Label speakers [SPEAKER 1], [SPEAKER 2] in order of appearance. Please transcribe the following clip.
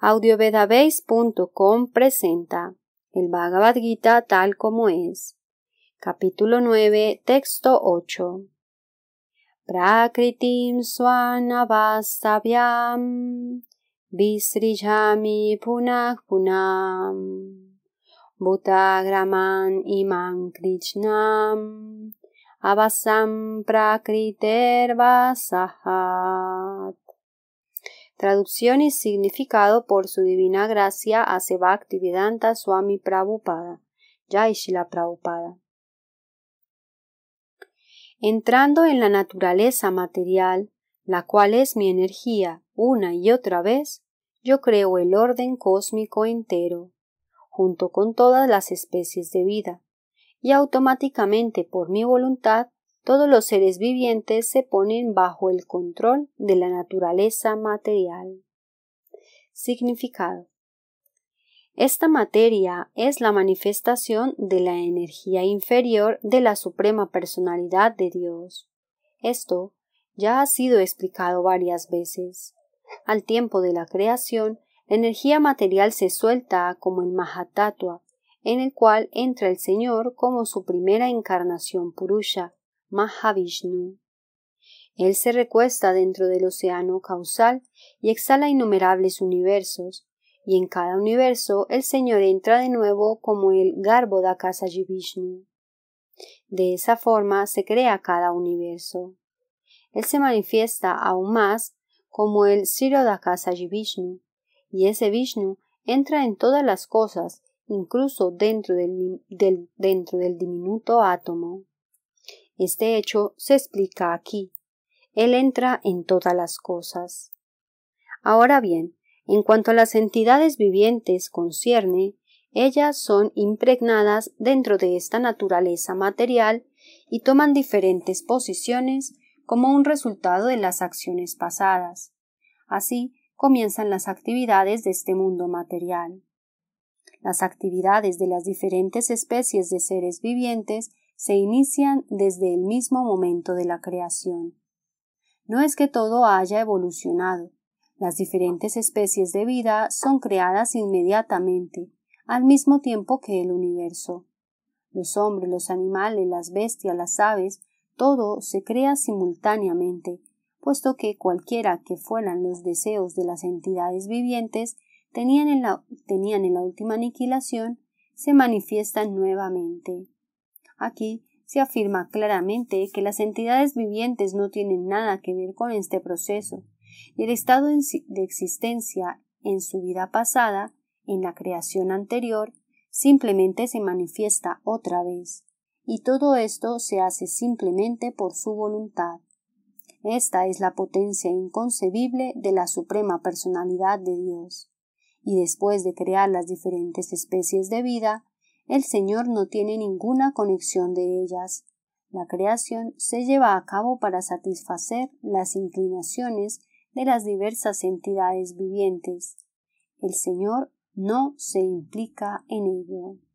[SPEAKER 1] audiovedabase.com presenta el Bhagavad Gita tal como es. Capítulo 9, texto 8. Prakritim swanabastavyam visrijami punah punam butagraman imam krishnam avasam vasaham. Traducción y significado por su divina gracia hace Bhaktivedanta Swami Prabhupada, Yaishila Prabhupada. Entrando en la naturaleza material, la cual es mi energía, una y otra vez, yo creo el orden cósmico entero, junto con todas las especies de vida, y automáticamente por mi voluntad todos los seres vivientes se ponen bajo el control de la naturaleza material. Significado. Esta materia es la manifestación de la energía inferior de la Suprema Personalidad de Dios. Esto ya ha sido explicado varias veces. Al tiempo de la creación, la energía material se suelta como el Mahatatua, en el cual entra el Señor como su primera encarnación Purusha, Mahavishnu. Él se recuesta dentro del océano causal y exhala innumerables universos, y en cada universo el Señor entra de nuevo como el Garbhodakasaji Vishnu. De esa forma se crea cada universo. Él se manifiesta aún más como el Sirodakasaji Vishnu, y ese Vishnu entra en todas las cosas, incluso dentro dentro del diminuto átomo. Este hecho se explica aquí. Él entra en todas las cosas. Ahora bien, en cuanto a las entidades vivientes concierne, ellas son impregnadas dentro de esta naturaleza material y toman diferentes posiciones como un resultado de las acciones pasadas. Así comienzan las actividades de este mundo material. Las actividades de las diferentes especies de seres vivientes se inician desde el mismo momento de la creación. No es que todo haya evolucionado. Las diferentes especies de vida son creadas inmediatamente, al mismo tiempo que el universo. Los hombres, los animales, las bestias, las aves, todo se crea simultáneamente, puesto que cualquiera que fueran los deseos de las entidades vivientes tenían en la, tenían en la última aniquilación, se manifiestan nuevamente. Aquí se afirma claramente que las entidades vivientes no tienen nada que ver con este proceso, y el estado de existencia en su vida pasada, en la creación anterior, simplemente se manifiesta otra vez, y todo esto se hace simplemente por su voluntad. Esta es la potencia inconcebible de la Suprema Personalidad de Dios. Y después de crear las diferentes especies de vida, el Señor no tiene ninguna conexión de ellas. La creación se lleva a cabo para satisfacer las inclinaciones de las diversas entidades vivientes. El Señor no se implica en ello.